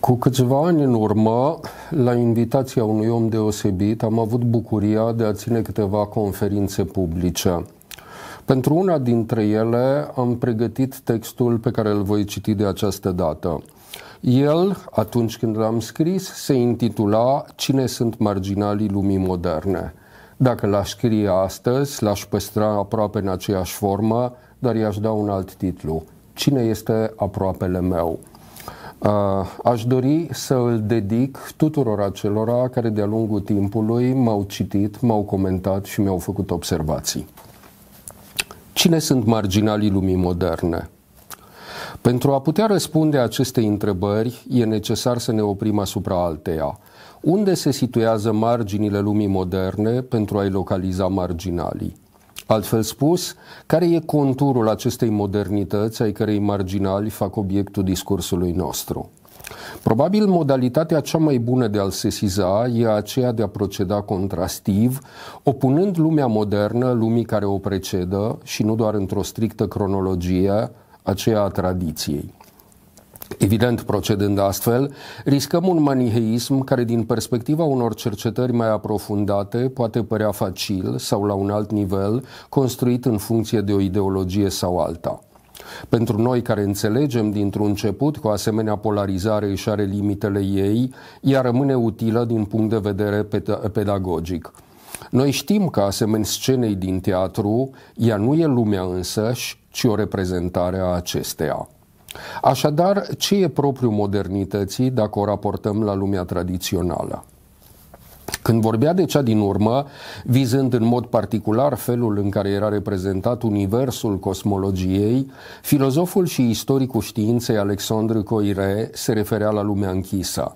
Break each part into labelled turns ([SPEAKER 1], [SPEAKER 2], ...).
[SPEAKER 1] Cu câțiva ani în urmă, la invitația unui om deosebit, am avut bucuria de a ține câteva conferințe publice. Pentru una dintre ele am pregătit textul pe care îl voi citi de această dată. El, atunci când l-am scris, se intitula Cine sunt marginalii lumii moderne. Dacă l-aș scrie astăzi, l-aș păstra aproape în aceeași formă, dar i-aș da un alt titlu. Cine este aproapele meu? Uh, aș dori să îl dedic tuturor acelora care de-a lungul timpului m-au citit, m-au comentat și mi-au făcut observații. Cine sunt marginalii lumii moderne? Pentru a putea răspunde acestei întrebări, e necesar să ne oprim asupra alteia. Unde se situează marginile lumii moderne pentru a-i localiza marginalii? Altfel spus, care e conturul acestei modernități ai cărei marginali fac obiectul discursului nostru? Probabil modalitatea cea mai bună de a-l sesiza e aceea de a proceda contrastiv, opunând lumea modernă lumii care o precedă și nu doar într-o strictă cronologie, aceea a tradiției. Evident, procedând astfel, riscăm un maniheism care, din perspectiva unor cercetări mai aprofundate, poate părea facil sau la un alt nivel, construit în funcție de o ideologie sau alta. Pentru noi care înțelegem dintr-un început că o asemenea polarizare își are limitele ei, ea rămâne utilă din punct de vedere pedagogic. Noi știm că asemenea scenei din teatru, ea nu e lumea însăși, ci o reprezentare a acesteia. Așadar, ce e propriu modernității dacă o raportăm la lumea tradițională? Când vorbea de cea din urmă, vizând în mod particular felul în care era reprezentat universul cosmologiei, filozoful și istoricul științei Alexandru Coire se referea la lumea închisă.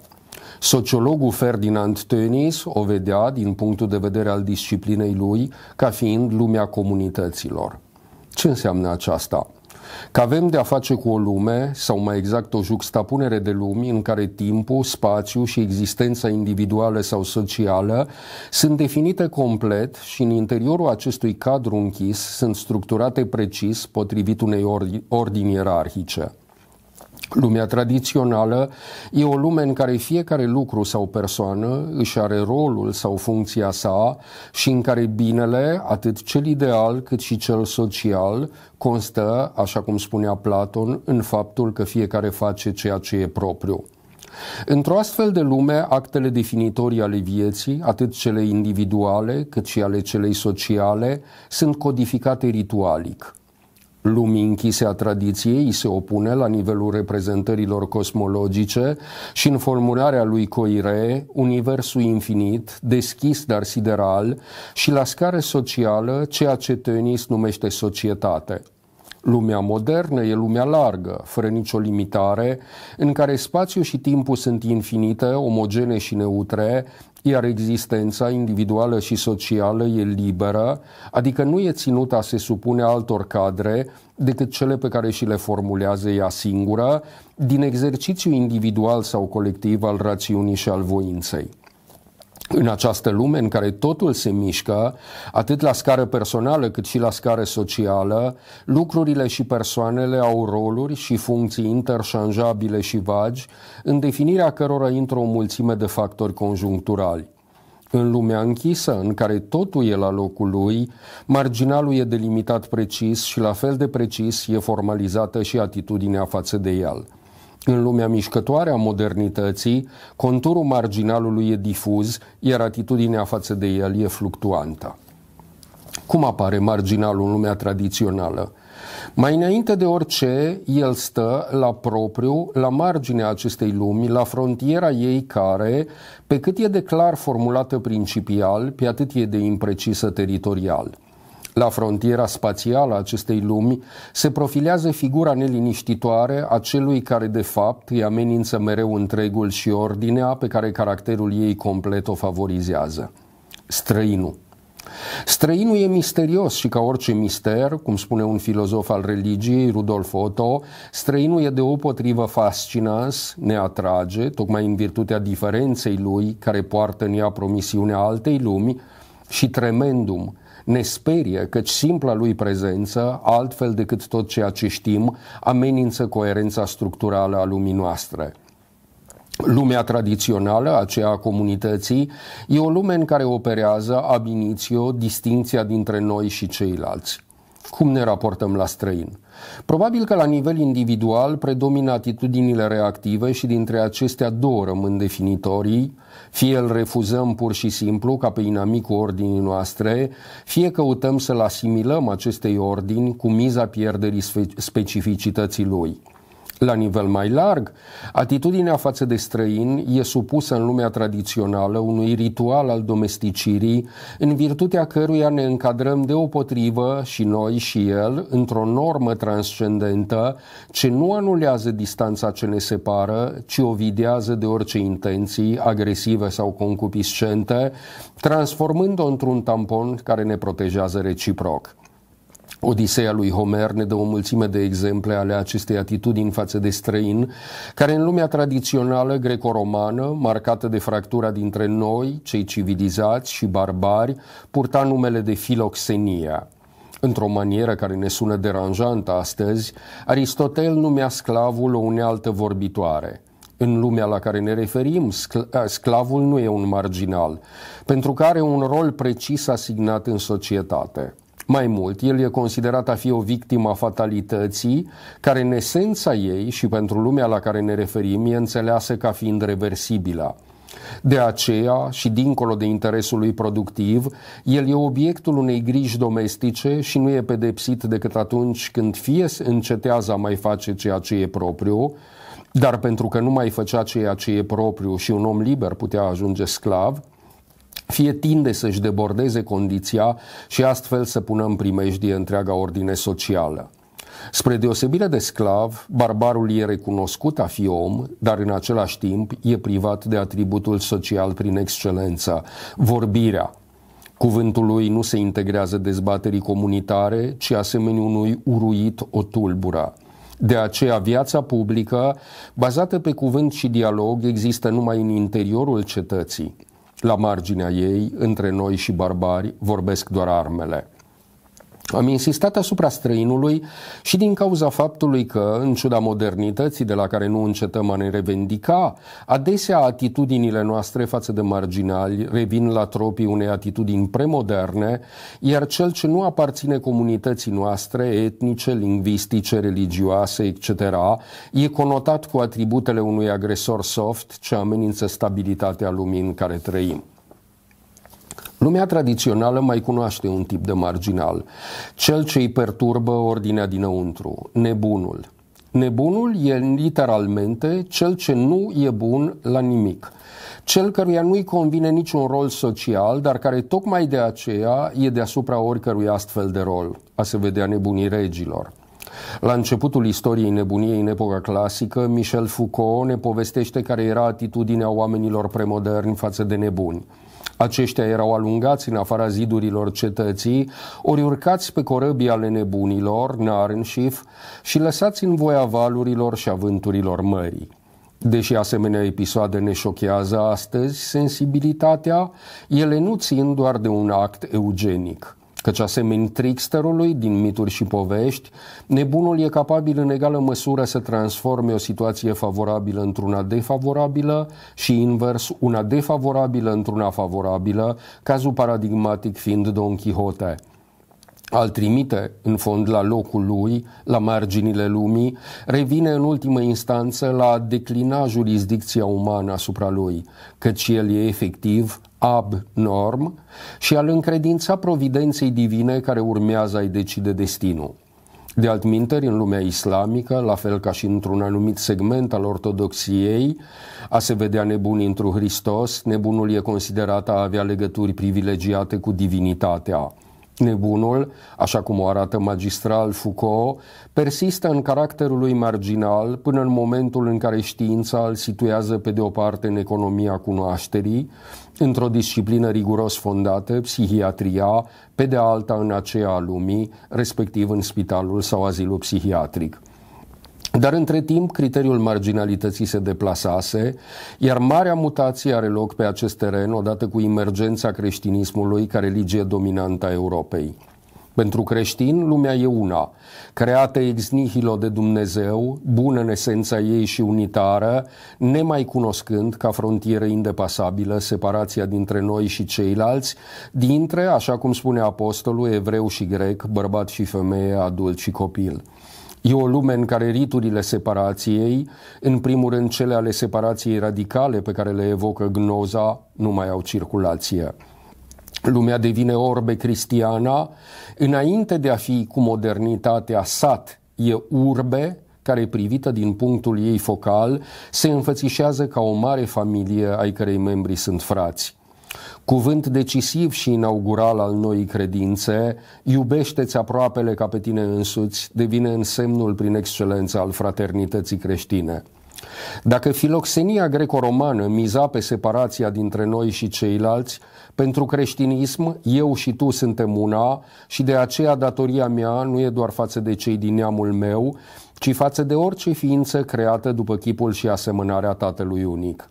[SPEAKER 1] Sociologul Ferdinand Tönis o vedea, din punctul de vedere al disciplinei lui, ca fiind lumea comunităților. Ce înseamnă aceasta? că avem de a face cu o lume, sau mai exact o juxtapunere de lumi, în care timpul, spațiu și existența individuală sau socială sunt definite complet și în interiorul acestui cadru închis sunt structurate precis potrivit unei ordini ierarhice. Lumea tradițională e o lume în care fiecare lucru sau persoană își are rolul sau funcția sa și în care binele, atât cel ideal cât și cel social, constă, așa cum spunea Platon, în faptul că fiecare face ceea ce e propriu. Într-o astfel de lume, actele definitorii ale vieții, atât cele individuale cât și ale celei sociale, sunt codificate ritualic – lumii închise a tradiției se opune la nivelul reprezentărilor cosmologice și în formularea lui Coire, universul infinit, deschis dar sideral și la scară socială, ceea ce Tenis numește societate. Lumea modernă e lumea largă, fără nicio limitare, în care spațiu și timpul sunt infinite, omogene și neutre, iar existența individuală și socială e liberă, adică nu e ținută a se supune altor cadre decât cele pe care și le formulează ea singură, din exercițiu individual sau colectiv al rațiunii și al voinței în această lume în care totul se mișcă, atât la scară personală cât și la scară socială, lucrurile și persoanele au roluri și funcții interșanjabile și vagi, în definirea cărora intră o mulțime de factori conjuncturali. În lumea închisă, în care totul e la locul lui, marginalul e delimitat precis și la fel de precis e formalizată și atitudinea față de el – în lumea mișcătoare a modernității, conturul marginalului e difuz, iar atitudinea față de el e fluctuantă. Cum apare marginalul în lumea tradițională? Mai înainte de orice, el stă la propriu, la marginea acestei lumi, la frontiera ei care, pe cât e de clar formulată principial, pe atât e de imprecisă teritorial. La frontiera spațială a acestei lumi se profilează figura neliniștitoare a celui care de fapt îi amenință mereu întregul și ordinea pe care caracterul ei complet o favorizează. Străinul. Străinul e misterios și ca orice mister, cum spune un filozof al religiei, Rudolf Otto, străinul e deopotrivă fascinans, ne atrage, tocmai în virtutea diferenței lui, care poartă în ea promisiunea altei lumi, și tremendum, ne sperie că simpla lui prezență, altfel decât tot ceea ce știm, amenință coerența structurală a lumii noastre. Lumea tradițională, aceea a comunității, e o lume în care operează ab initio distinția dintre noi și ceilalți. Cum ne raportăm la străin? Probabil că la nivel individual predomină atitudinile reactive și dintre acestea două rămân definitorii, fie îl refuzăm pur și simplu ca pe inamicul ordinii noastre, fie căutăm să-l asimilăm acestei ordini cu miza pierderii specificității lui. La nivel mai larg, atitudinea față de străini e supusă în lumea tradițională unui ritual al domesticirii, în virtutea căruia ne încadrăm deopotrivă și noi și el într-o normă transcendentă ce nu anulează distanța ce ne separă, ci o videază de orice intenții agresive sau concupiscente, transformând-o într-un tampon care ne protejează reciproc. Odiseea lui Homer ne dă o mulțime de exemple ale acestei atitudini față de străin, care în lumea tradițională greco-romană, marcată de fractura dintre noi, cei civilizați și barbari, purta numele de filoxenia. Într-o manieră care ne sună deranjantă astăzi, Aristotel numea sclavul o unealtă vorbitoare. În lumea la care ne referim, sclavul nu e un marginal, pentru că are un rol precis asignat în societate. Mai mult, el e considerat a fi o victimă a fatalității, care în esența ei și pentru lumea la care ne referim e înțeleasă ca fiind reversibilă. De aceea, și dincolo de interesul lui productiv, el e obiectul unei griji domestice și nu e pedepsit decât atunci când fie încetează a mai face ceea ce e propriu, dar pentru că nu mai făcea ceea ce e propriu și un om liber putea ajunge sclav, fie tinde să-și debordeze condiția și astfel să pună în primejdie întreaga ordine socială. Spre deosebire de sclav, barbarul e recunoscut a fi om, dar în același timp e privat de atributul social prin excelență, vorbirea. Cuvântul lui nu se integrează dezbaterii comunitare, ci asemenea unui uruit o tulbură. De aceea, viața publică, bazată pe cuvânt și dialog, există numai în interiorul cetății. La marginea ei, între noi și barbari, vorbesc doar armele. Am insistat asupra străinului și din cauza faptului că, în ciuda modernității de la care nu încetăm a ne revendica, adesea atitudinile noastre față de marginali revin la tropii unei atitudini premoderne, iar cel ce nu aparține comunității noastre, etnice, lingvistice, religioase, etc., e conotat cu atributele unui agresor soft ce amenință stabilitatea lumii în care trăim. Lumea tradițională mai cunoaște un tip de marginal, cel ce îi perturbă ordinea dinăuntru, nebunul. Nebunul e literalmente cel ce nu e bun la nimic, cel căruia nu-i convine niciun rol social, dar care tocmai de aceea e deasupra oricărui astfel de rol, a se vedea nebunii regilor. La începutul istoriei nebuniei în epoca clasică, Michel Foucault ne povestește care era atitudinea oamenilor premoderni față de nebuni. Aceștia erau alungați în afara zidurilor cetății, ori urcați pe corăbii ale nebunilor, Narnșif, și lăsați în voia valurilor și avânturilor mării. Deși asemenea episoade ne șochează astăzi sensibilitatea, ele nu țin doar de un act eugenic – căci asemeni tricksterului din mituri și povești, nebunul e capabil în egală măsură să transforme o situație favorabilă într-una defavorabilă și invers, una defavorabilă într-una favorabilă, cazul paradigmatic fiind Don Quixote al trimite în fond la locul lui, la marginile lumii, revine în ultimă instanță la a declina jurisdicția umană asupra lui, căci el e efectiv abnorm și al încredința providenței divine care urmează a-i decide destinul. De altminteri, în lumea islamică, la fel ca și într-un anumit segment al ortodoxiei, a se vedea nebun într Hristos, nebunul e considerat a avea legături privilegiate cu divinitatea. Nebunul, așa cum o arată magistral Foucault, persistă în caracterul lui marginal până în momentul în care știința îl situează pe de o parte în economia cunoașterii, într-o disciplină riguros fondată, psihiatria, pe de alta în aceea a lumii, respectiv în spitalul sau azilul psihiatric. Dar între timp, criteriul marginalității se deplasase, iar marea mutație are loc pe acest teren odată cu emergența creștinismului ca religie dominantă a Europei. Pentru creștin, lumea e una, creată ex nihilo de Dumnezeu, bună în esența ei și unitară, nemai cunoscând ca frontieră indepasabilă separația dintre noi și ceilalți, dintre, așa cum spune apostolul, evreu și grec, bărbat și femeie, adult și copil. E o lume în care riturile separației, în primul rând cele ale separației radicale pe care le evocă gnoza, nu mai au circulație. Lumea devine orbe cristiana, înainte de a fi cu modernitatea sat, e urbe care, privită din punctul ei focal, se înfățișează ca o mare familie ai cărei membrii sunt frați. Cuvânt decisiv și inaugural al noii credințe, iubește-ți aproapele ca pe tine însuți, devine însemnul prin excelență al fraternității creștine. Dacă filoxenia greco-romană miza pe separația dintre noi și ceilalți, pentru creștinism, eu și tu suntem una și de aceea datoria mea nu e doar față de cei din neamul meu, ci față de orice ființă creată după chipul și asemănarea Tatălui Unic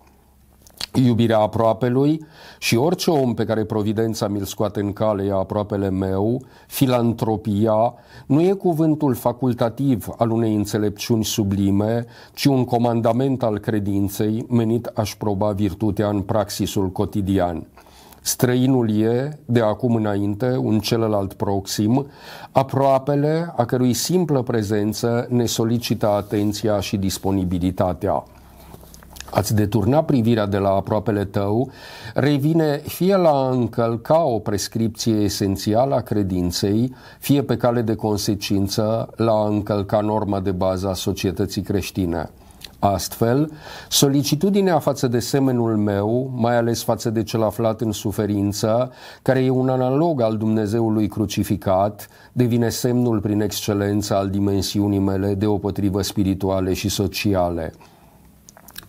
[SPEAKER 1] iubirea aproapelui și orice om pe care providența mi-l scoate în cale e aproapele meu, filantropia, nu e cuvântul facultativ al unei înțelepciuni sublime, ci un comandament al credinței menit a proba virtutea în praxisul cotidian. Străinul e, de acum înainte, un celălalt proxim, aproapele a cărui simplă prezență ne solicită atenția și disponibilitatea ați deturna privirea de la aproapele tău revine fie la a încălca o prescripție esențială a credinței, fie pe cale de consecință la a încălca norma de bază a societății creștine. Astfel, solicitudinea față de semenul meu, mai ales față de cel aflat în suferință, care e un analog al Dumnezeului crucificat, devine semnul prin excelență al dimensiunii mele deopotrivă spirituale și sociale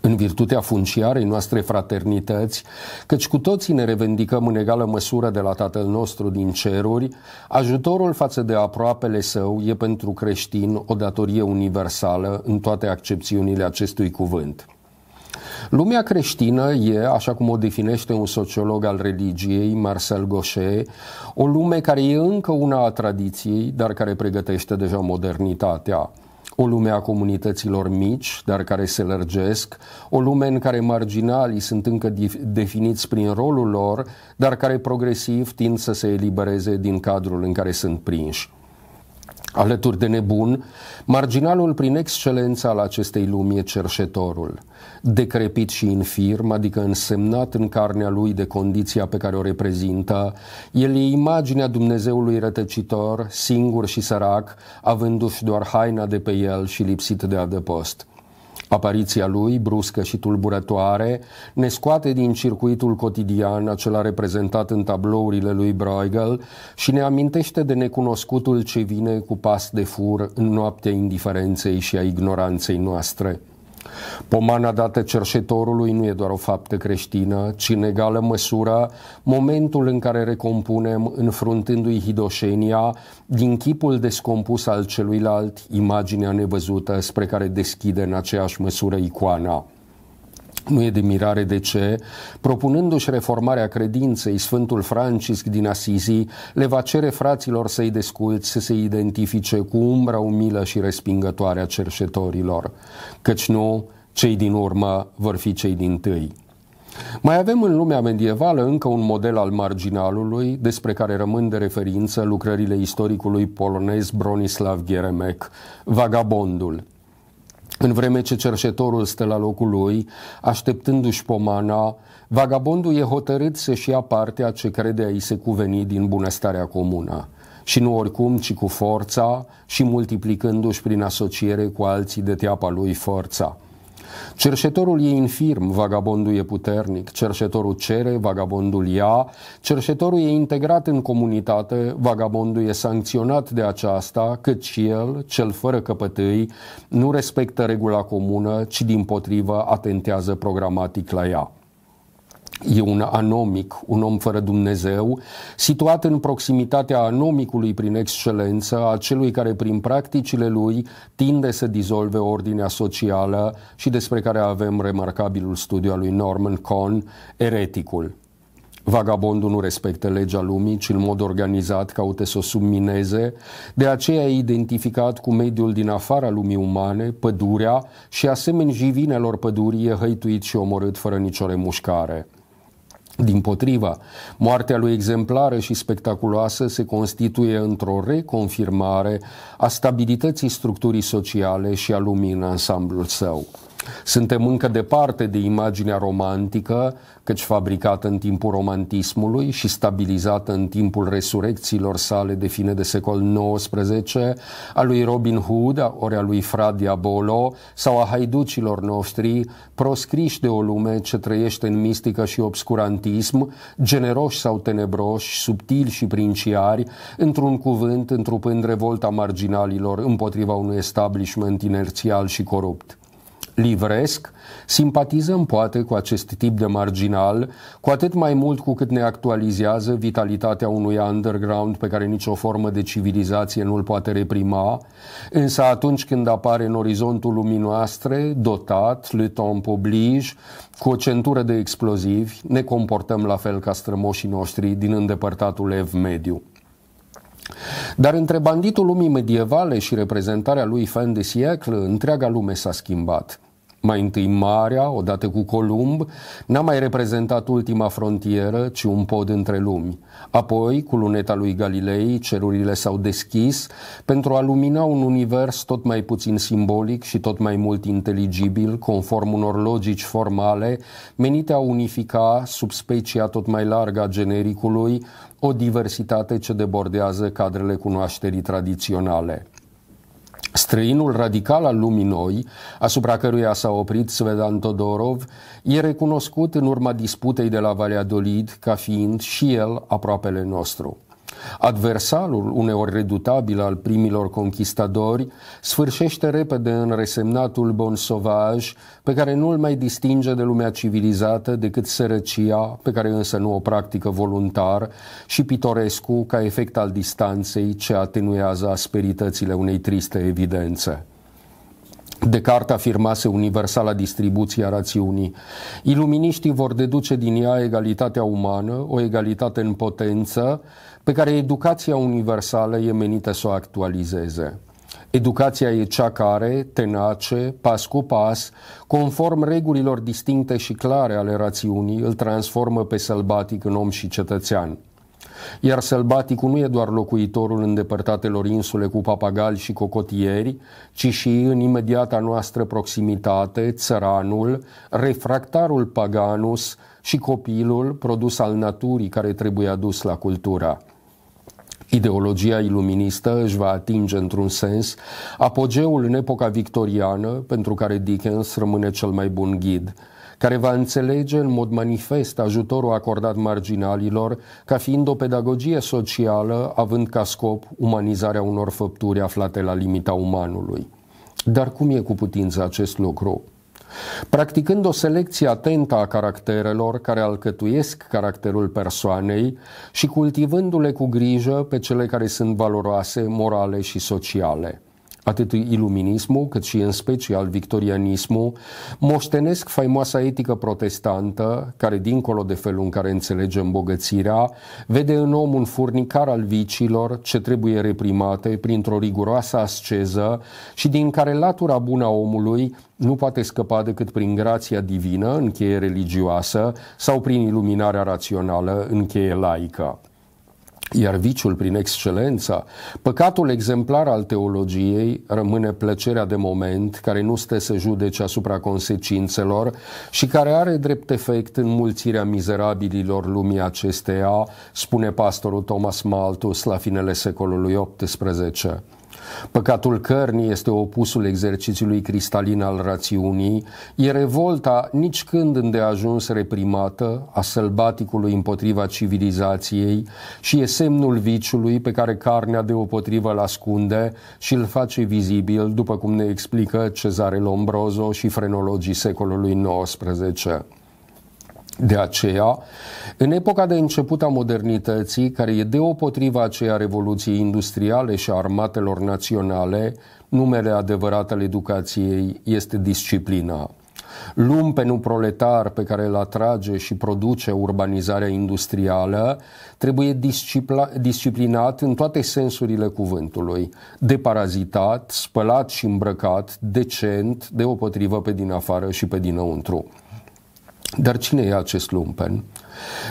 [SPEAKER 1] în virtutea funciarei noastre fraternități, căci cu toții ne revendicăm în egală măsură de la Tatăl nostru din ceruri, ajutorul față de aproapele său e pentru creștin o datorie universală în toate accepțiunile acestui cuvânt. Lumea creștină e, așa cum o definește un sociolog al religiei, Marcel Gauchet, o lume care e încă una a tradiției, dar care pregătește deja modernitatea o lume a comunităților mici, dar care se lărgesc, o lume în care marginalii sunt încă definiți prin rolul lor, dar care progresiv tind să se elibereze din cadrul în care sunt prinși. Alături de nebun, marginalul prin excelența al acestei lumi e cerșetorul, decrepit și infirm, adică însemnat în carnea lui de condiția pe care o reprezintă, el e imaginea Dumnezeului rătăcitor, singur și sărac, avându-și doar haina de pe el și lipsit de adăpost. Apariția lui, bruscă și tulburătoare, ne scoate din circuitul cotidian, acela reprezentat în tablourile lui Bruegel, și ne amintește de necunoscutul ce vine cu pas de fur în noaptea indiferenței și a ignoranței noastre. Pomana dată cerșetorului nu e doar o faptă creștină, ci în egală măsură momentul în care recompunem, înfruntându-i hidoșenia, din chipul descompus al celuilalt, imaginea nevăzută spre care deschide în aceeași măsură icoana. Nu e de mirare de ce, propunându-și reformarea credinței, Sfântul Francisc din Asizi le va cere fraților să-i desculți să se identifice cu umbra umilă și respingătoare a cerșetorilor, căci nu cei din urmă vor fi cei din tâi. Mai avem în lumea medievală încă un model al marginalului, despre care rămân de referință lucrările istoricului polonez Bronislav Gheremec, Vagabondul – în vreme ce cerșetorul stă la locul lui, așteptându-și pomana, vagabondul e hotărât să-și ia partea ce crede a-i se cuveni din bunăstarea comună și nu oricum, ci cu forța și multiplicându-și prin asociere cu alții de teapa lui forța. Cerșetorul e infirm, vagabondul e puternic, cerșetorul cere, vagabondul ia, cerșetorul e integrat în comunitate, vagabondul e sancționat de aceasta, și el, cel fără căpătâi, nu respectă regula comună, ci din potrivă atentează programatic la ea e un anomic, un om fără Dumnezeu, situat în proximitatea anomicului prin excelență, a celui care prin practicile lui tinde să dizolve ordinea socială și despre care avem remarcabilul studiu al lui Norman Cohn, Ereticul. Vagabondul nu respectă legea lumii, ci în mod organizat caută să o submineze, de aceea e identificat cu mediul din afara lumii umane, pădurea și asemeni jivinelor pădurii e hăituit și omorât fără nicio remușcare. Din potriva, moartea lui exemplară și spectaculoasă se constituie într-o reconfirmare a stabilității structurii sociale și a lumii în ansamblul său. Suntem încă departe de imaginea romantică, căci fabricată în timpul romantismului și stabilizată în timpul resurecțiilor sale de fine de secol XIX, a lui Robin Hood, ori a lui Fra Diabolo, sau a haiducilor noștri, proscriși de o lume ce trăiește în mistică și obscurantism, generoși sau tenebroși, subtili și princiari, într-un cuvânt întrupând revolta marginalilor împotriva unui establishment inerțial și corupt livresc, simpatizăm poate cu acest tip de marginal, cu atât mai mult cu cât ne actualizează vitalitatea unui underground pe care nicio formă de civilizație nu-l poate reprima, însă atunci când apare în orizontul lumii noastre, dotat, le temps oblige, cu o centură de explozivi, ne comportăm la fel ca strămoșii noștri din îndepărtatul ev mediu. Dar între banditul lumii medievale și reprezentarea lui Fan de Siecle, întreaga lume s-a schimbat mai întâi Marea, odată cu Columb, n-a mai reprezentat ultima frontieră, ci un pod între lumi. Apoi, cu luneta lui Galilei, cerurile s-au deschis pentru a lumina un univers tot mai puțin simbolic și tot mai mult inteligibil, conform unor logici formale, menite a unifica, sub specia tot mai largă a genericului, o diversitate ce debordează cadrele cunoașterii tradiționale. Străinul radical al lumii noi, asupra căruia s-a oprit Svedan Todorov, e recunoscut în urma disputei de la Valea Dolid ca fiind și el aproapele nostru. Adversalul, uneori redutabil al primilor conquistadori, sfârșește repede în resemnatul bon sauvage, pe care nu îl mai distinge de lumea civilizată decât sărăcia, pe care însă nu o practică voluntar, și pitorescu ca efect al distanței ce atenuează asperitățile unei triste evidențe. Descartes afirmase universala distribuție a rațiunii. Iluminiștii vor deduce din ea egalitatea umană, o egalitate în potență, pe care educația universală e menită să o actualizeze. Educația e cea care, tenace, pas cu pas, conform regulilor distincte și clare ale rațiunii, îl transformă pe sălbatic în om și cetățean. Iar sălbaticul nu e doar locuitorul îndepărtatelor insule cu papagali și cocotieri, ci și în imediata noastră proximitate, țăranul, refractarul paganus și copilul produs al naturii care trebuie adus la cultura. Ideologia iluministă își va atinge într-un sens apogeul în epoca victoriană, pentru care Dickens rămâne cel mai bun ghid – care va înțelege în mod manifest ajutorul acordat marginalilor ca fiind o pedagogie socială având ca scop umanizarea unor făpturi aflate la limita umanului. Dar cum e cu putință acest lucru? Practicând o selecție atentă a caracterelor care alcătuiesc caracterul persoanei și cultivându-le cu grijă pe cele care sunt valoroase, morale și sociale atât iluminismul, cât și în special victorianismul, moștenesc faimoasa etică protestantă, care, dincolo de felul în care înțelege îmbogățirea, vede în om un furnicar al vicilor ce trebuie reprimate printr-o riguroasă asceză și din care latura bună a omului nu poate scăpa decât prin grația divină, încheie religioasă, sau prin iluminarea rațională, încheie laică. Iar viciul prin excelența, păcatul exemplar al teologiei, rămâne plăcerea de moment care nu stă să judece asupra consecințelor și care are drept efect înmulțirea mizerabililor lumii acesteia, spune pastorul Thomas Malthus la finele secolului XVIII. Păcatul cărnii este opusul exercițiului cristalin al rațiunii, e revolta nici când îndeajuns reprimată a sălbaticului împotriva civilizației și e semnul viciului pe care carnea deopotrivă îl ascunde și îl face vizibil, după cum ne explică Cezare Lombroso și frenologii secolului XIX. De aceea, în epoca de început a modernității, care e deopotriva aceea revoluției industriale și a armatelor naționale, numele adevărat al educației este disciplina. Lumpenul proletar pe care îl atrage și produce urbanizarea industrială trebuie disciplinat în toate sensurile cuvântului, deparazitat, spălat și îmbrăcat, decent, deopotrivă pe din afară și pe dinăuntru. Dar cine e acest lumpen?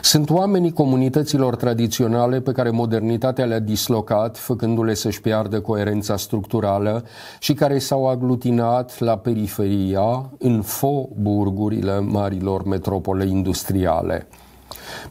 [SPEAKER 1] Sunt oamenii comunităților tradiționale pe care modernitatea le-a dislocat, făcându-le să-și piardă coerența structurală și care s-au aglutinat la periferia, în foburgurile marilor metropole industriale.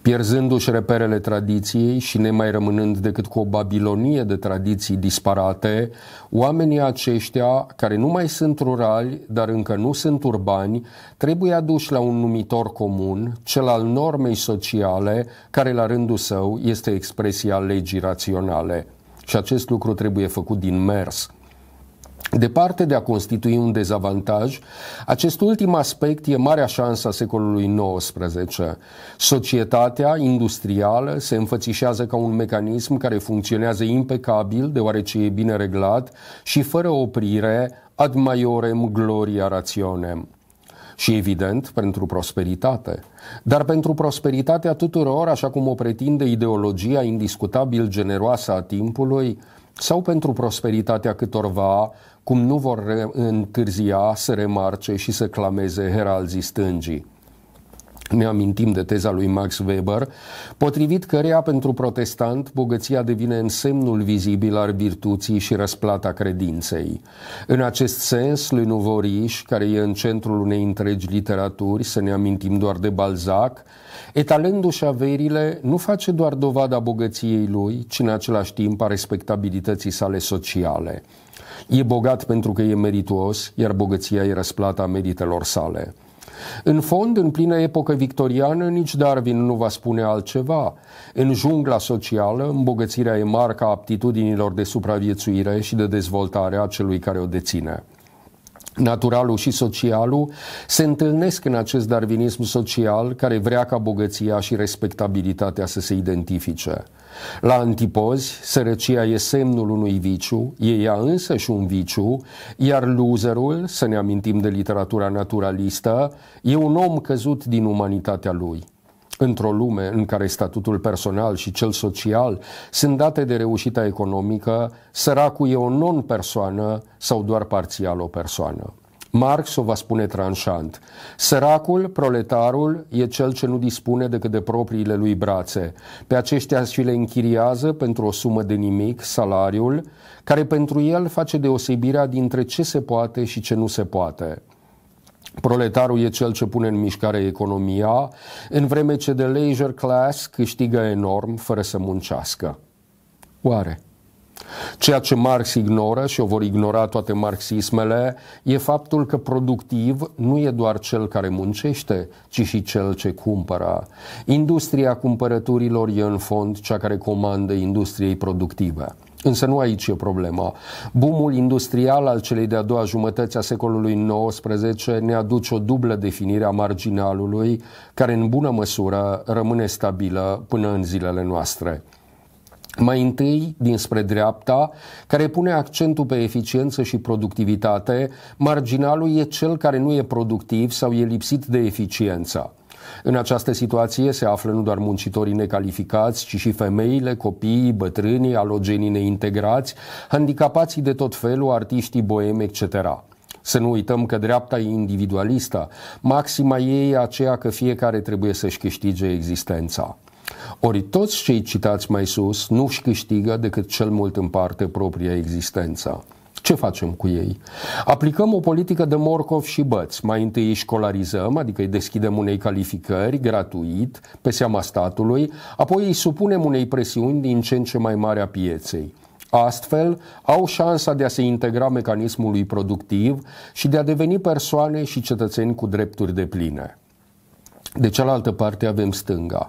[SPEAKER 1] Pierzându-și reperele tradiției și nemai rămânând decât cu o babilonie de tradiții disparate, oamenii aceștia, care nu mai sunt rurali, dar încă nu sunt urbani, trebuie aduși la un numitor comun, cel al normei sociale, care la rândul său este expresia legii raționale. Și acest lucru trebuie făcut din mers, Departe de a constitui un dezavantaj, acest ultim aspect e marea șansă a secolului XIX. Societatea industrială se înfățișează ca un mecanism care funcționează impecabil, deoarece e bine reglat și fără oprire ad maiorem gloria rationem și evident pentru prosperitate. Dar pentru prosperitatea tuturor, așa cum o pretinde ideologia indiscutabil generoasă a timpului, sau pentru prosperitatea câtorva cum nu vor întârzia să remarce și să clameze heralzii stângii ne amintim de teza lui Max Weber, potrivit căreia pentru protestant bogăția devine însemnul vizibil al virtuții și răsplata credinței. În acest sens, lui Nuvoriș, care e în centrul unei întregi literaturi, să ne amintim doar de Balzac, etalându-și averile, nu face doar dovada bogăției lui, ci în același timp a respectabilității sale sociale. E bogat pentru că e merituos, iar bogăția e răsplata meritelor sale. În fond, în plină epocă victoriană, nici Darwin nu va spune altceva. În jungla socială, îmbogățirea e marca aptitudinilor de supraviețuire și de dezvoltare a celui care o deține naturalul și socialul, se întâlnesc în acest darwinism social care vrea ca bogăția și respectabilitatea să se identifice. La antipozi, sărăcia e semnul unui viciu, e ea însă și un viciu, iar loserul, să ne amintim de literatura naturalistă, e un om căzut din umanitatea lui într-o lume în care statutul personal și cel social sunt date de reușita economică, săracul e o non-persoană sau doar parțial o persoană. Marx o va spune tranșant. Săracul, proletarul, e cel ce nu dispune decât de propriile lui brațe. Pe aceștia și le închiriază pentru o sumă de nimic, salariul, care pentru el face deosebirea dintre ce se poate și ce nu se poate. Proletarul e cel ce pune în mișcare economia, în vreme ce de leisure class câștigă enorm fără să muncească. Oare? Ceea ce Marx ignoră și o vor ignora toate marxismele e faptul că productiv nu e doar cel care muncește, ci și cel ce cumpără. Industria cumpărăturilor e în fond cea care comandă industriei productive. Însă nu aici e problema. Boomul industrial al celei de-a doua jumătăți a secolului XIX ne aduce o dublă definire a marginalului, care în bună măsură rămâne stabilă până în zilele noastre mai întâi dinspre dreapta, care pune accentul pe eficiență și productivitate, marginalul e cel care nu e productiv sau e lipsit de eficiență. În această situație se află nu doar muncitorii necalificați, ci și femeile, copiii, bătrânii, alogenii neintegrați, handicapații de tot felul, artiștii boemi, etc. Să nu uităm că dreapta e individualistă, maxima ei e aceea că fiecare trebuie să-și câștige existența. Ori toți cei citați mai sus nu își câștigă decât cel mult în parte propria existență. Ce facem cu ei? Aplicăm o politică de morcov și băți. Mai întâi îi școlarizăm, adică îi deschidem unei calificări gratuit, pe seama statului, apoi îi supunem unei presiuni din ce în ce mai mare a pieței. Astfel, au șansa de a se integra mecanismului productiv și de a deveni persoane și cetățeni cu drepturi de pline. De cealaltă parte avem stânga,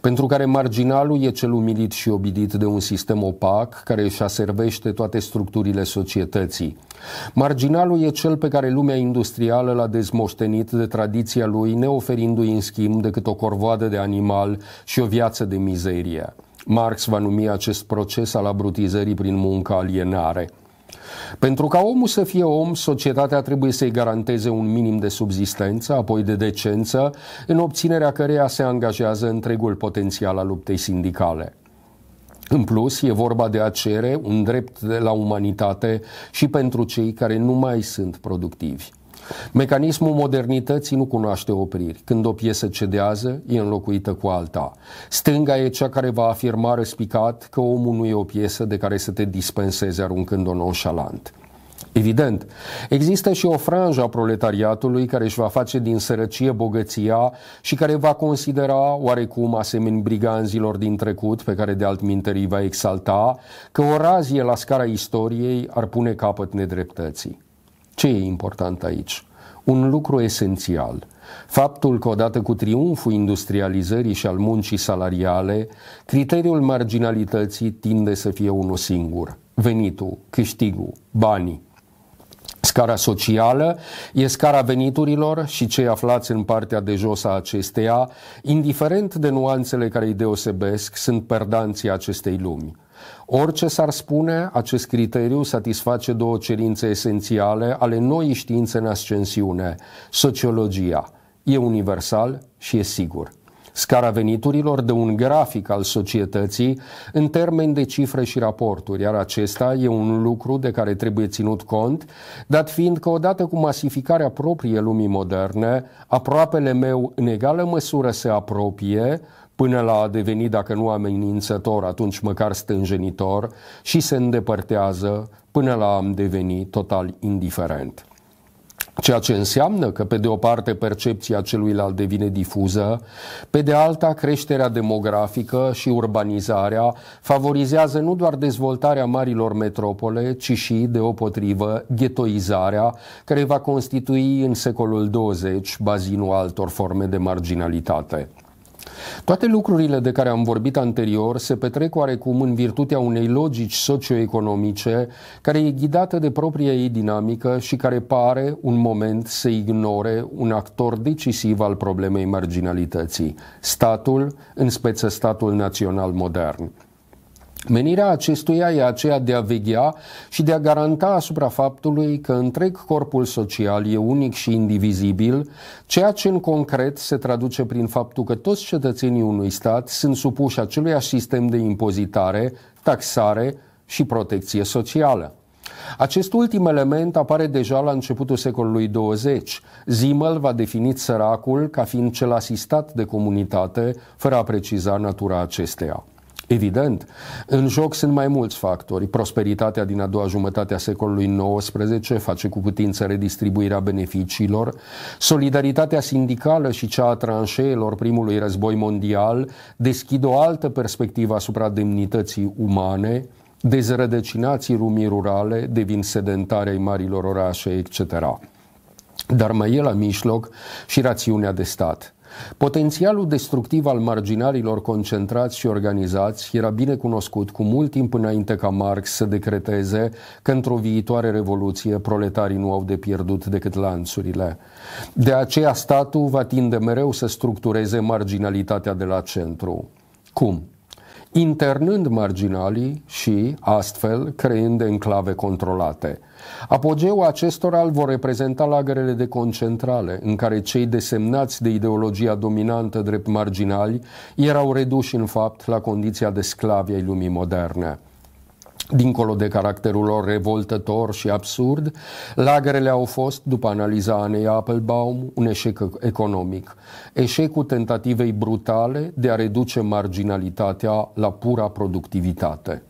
[SPEAKER 1] pentru care marginalul e cel umilit și obidit de un sistem opac care își aservește toate structurile societății. Marginalul e cel pe care lumea industrială l-a dezmoștenit de tradiția lui, neoferindu-i în schimb decât o corvoadă de animal și o viață de mizerie. Marx va numi acest proces al abrutizării prin muncă alienare. Pentru ca omul să fie om, societatea trebuie să-i garanteze un minim de subzistență, apoi de decență, în obținerea căreia se angajează întregul potențial al luptei sindicale. În plus, e vorba de a cere un drept de la umanitate și pentru cei care nu mai sunt productivi. Mecanismul modernității nu cunoaște opriri. Când o piesă cedează, e înlocuită cu alta. Stânga e cea care va afirma răspicat că omul nu e o piesă de care să te dispensezi aruncând-o nonșalant. Evident, există și o franjă a proletariatului care își va face din sărăcie bogăția și care va considera, oarecum asemeni briganzilor din trecut, pe care de altminteri va exalta, că o razie la scara istoriei ar pune capăt nedreptății. Ce e important aici? Un lucru esențial. Faptul că odată cu triumful industrializării și al muncii salariale, criteriul marginalității tinde să fie unul singur. Venitul, câștigul, banii. Scara socială e scara veniturilor și cei aflați în partea de jos a acesteia, indiferent de nuanțele care îi deosebesc, sunt perdanții acestei lumi. Orice s-ar spune, acest criteriu satisface două cerințe esențiale ale noii științe în ascensiune, sociologia. E universal și e sigur. Scara veniturilor de un grafic al societății în termeni de cifre și raporturi, iar acesta e un lucru de care trebuie ținut cont, dat fiind că odată cu masificarea proprie lumii moderne, aproapele meu în egală măsură se apropie până la a deveni, dacă nu amenințător, atunci măcar stânjenitor și se îndepărtează până la a deveni total indiferent. Ceea ce înseamnă că, pe de o parte, percepția celuilalt devine difuză, pe de alta, creșterea demografică și urbanizarea favorizează nu doar dezvoltarea marilor metropole, ci și, deopotrivă, ghetoizarea, care va constitui în secolul 20 bazinul altor forme de marginalitate. Toate lucrurile de care am vorbit anterior se petrec oarecum în virtutea unei logici socioeconomice care e ghidată de propria ei dinamică și care pare un moment să ignore un actor decisiv al problemei marginalității, statul, în speță statul național modern. Menirea acestuia e aceea de a veghea și de a garanta asupra faptului că întreg corpul social e unic și indivizibil, ceea ce în concret se traduce prin faptul că toți cetățenii unui stat sunt supuși aceluiași sistem de impozitare, taxare și protecție socială. Acest ultim element apare deja la începutul secolului 20. Zimmel va defini săracul ca fiind cel asistat de comunitate, fără a preciza natura acesteia. Evident, în joc sunt mai mulți factori. Prosperitatea din a doua jumătate a secolului XIX face cu putință redistribuirea beneficiilor, solidaritatea sindicală și cea a tranșeelor primului război mondial deschid o altă perspectivă asupra demnității umane, dezrădăcinații rumii rurale devin sedentare ai marilor orașe, etc. Dar mai e la mijloc și rațiunea de stat – Potențialul destructiv al marginalilor, concentrați și organizați era bine cunoscut cu mult timp înainte ca Marx să decreteze că într-o viitoare revoluție proletarii nu au de pierdut decât lanțurile. De aceea statul va tinde mereu să structureze marginalitatea de la centru. Cum? internând marginalii și, astfel, creând enclave controlate. Apogeul acestora îl vor reprezenta lagărele de concentrare, în care cei desemnați de ideologia dominantă drept marginali erau reduși, în fapt, la condiția de sclavi ai lumii moderne. Dincolo de caracterul lor revoltător și absurd, lagrele au fost, după analiza Anei Applebaum, un eșec economic. Eșecul tentativei brutale de a reduce marginalitatea la pura productivitate.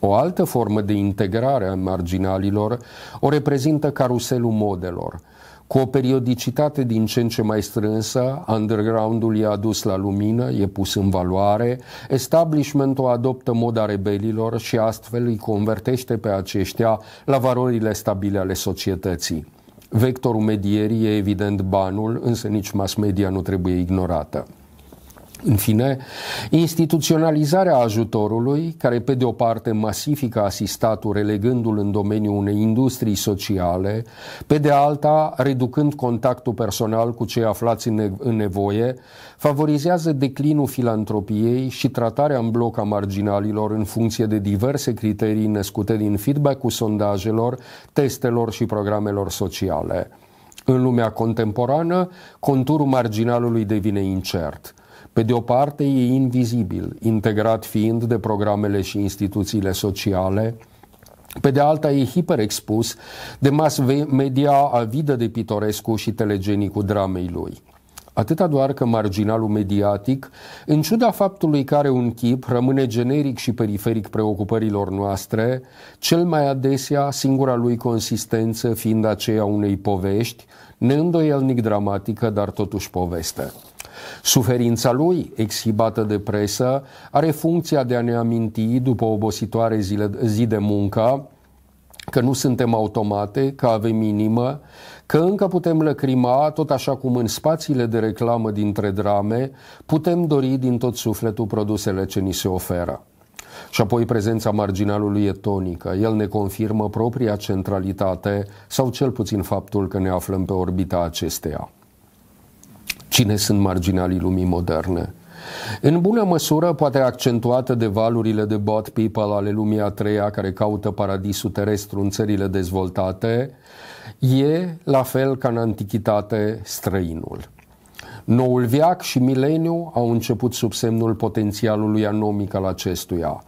[SPEAKER 1] O altă formă de integrare a marginalilor o reprezintă caruselul modelor – cu o periodicitate din ce în ce mai strânsă, undergroundul e adus la lumină, e pus în valoare, establishmentul adoptă moda rebelilor și astfel îi convertește pe aceștia la valorile stabile ale societății. Vectorul medierii e evident banul, însă nici mass media nu trebuie ignorată. În fine, instituționalizarea ajutorului, care pe de o parte masifică asistatul relegându-l în domeniul unei industrii sociale, pe de alta reducând contactul personal cu cei aflați în nevoie, favorizează declinul filantropiei și tratarea în bloc a marginalilor în funcție de diverse criterii născute din feedback-ul sondajelor, testelor și programelor sociale. În lumea contemporană, conturul marginalului devine incert – pe de o parte, e invizibil, integrat fiind de programele și instituțiile sociale, pe de alta e hiperexpus de mass media avidă de Pitorescu și telegenicul dramei lui. Atâta doar că marginalul mediatic, în ciuda faptului că are un chip, rămâne generic și periferic preocupărilor noastre, cel mai adesea singura lui consistență fiind aceea unei povești, neîndoielnic dramatică, dar totuși poveste. Suferința lui, exhibată de presă, are funcția de a ne aminti, după obositoare zile, zi de muncă, că nu suntem automate, că avem inimă, că încă putem lăcrima, tot așa cum în spațiile de reclamă dintre drame, putem dori din tot sufletul produsele ce ni se oferă. Și apoi prezența marginalului e tonică. El ne confirmă propria centralitate sau cel puțin faptul că ne aflăm pe orbita acesteia. Cine sunt marginalii lumii moderne? În bună măsură, poate accentuată de valurile de bot people ale lumii a treia care caută paradisul terestru în țările dezvoltate, e la fel ca în antichitate străinul. Noul viac și mileniu au început sub semnul potențialului anomic al acestuia.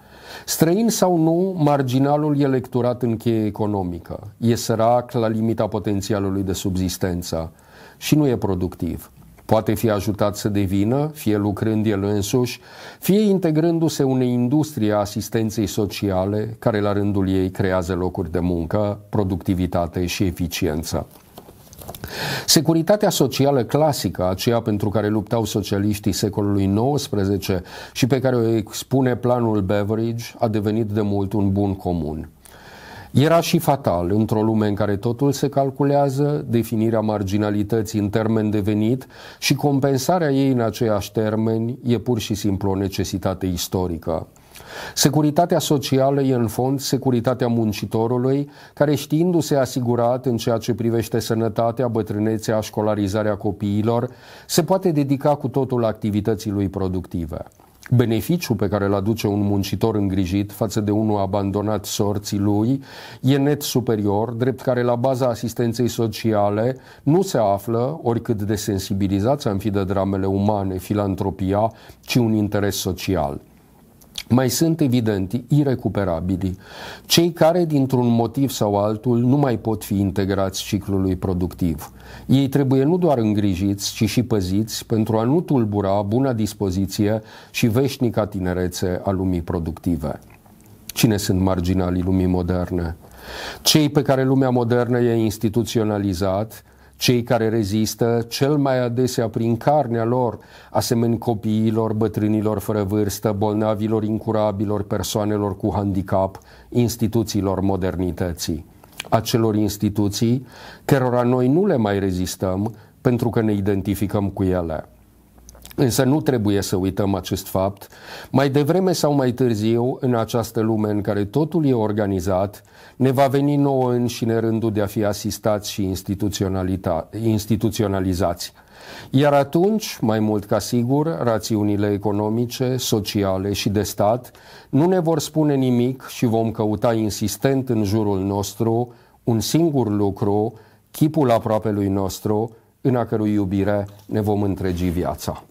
[SPEAKER 1] Străin sau nu, marginalul e lecturat în cheie economică, e sărac la limita potențialului de subzistență și nu e productiv. Poate fi ajutat să devină, fie lucrând el însuși, fie integrându-se unei industrie a asistenței sociale, care la rândul ei creează locuri de muncă, productivitate și eficiență. Securitatea socială clasică, aceea pentru care luptau socialiștii secolului XIX și pe care o expune planul Beveridge, a devenit de mult un bun comun. Era și fatal într-o lume în care totul se calculează, definirea marginalității în termen de venit și compensarea ei în aceiași termeni e pur și simplu o necesitate istorică. Securitatea socială e în fond securitatea muncitorului, care știindu-se asigurat în ceea ce privește sănătatea, bătrânețea, școlarizarea copiilor, se poate dedica cu totul activității lui productive beneficiu pe care îl aduce un muncitor îngrijit față de unul abandonat sorții lui e net superior, drept care la baza asistenței sociale nu se află, oricât de sensibilizați am fi de dramele umane, filantropia, ci un interes social. Mai sunt evident irecuperabili, cei care dintr-un motiv sau altul nu mai pot fi integrați ciclului productiv. Ei trebuie nu doar îngrijiți, ci și păziți pentru a nu tulbura buna dispoziție și veșnica tinerețe a lumii productive. Cine sunt marginalii lumii moderne? Cei pe care lumea modernă i-a instituționalizat, cei care rezistă, cel mai adesea prin carnea lor, asemeni copiilor, bătrânilor fără vârstă, bolnavilor incurabilor, persoanelor cu handicap, instituțiilor modernității. Acelor instituții cărora noi nu le mai rezistăm pentru că ne identificăm cu ele. Însă nu trebuie să uităm acest fapt. Mai devreme sau mai târziu, în această lume în care totul e organizat, ne va veni nouă înșine rândul de a fi asistați și instituționalizați. Iar atunci, mai mult ca sigur, rațiunile economice, sociale și de stat nu ne vor spune nimic și vom căuta insistent în jurul nostru un singur lucru, chipul lui nostru, în a cărui iubire ne vom întregi viața.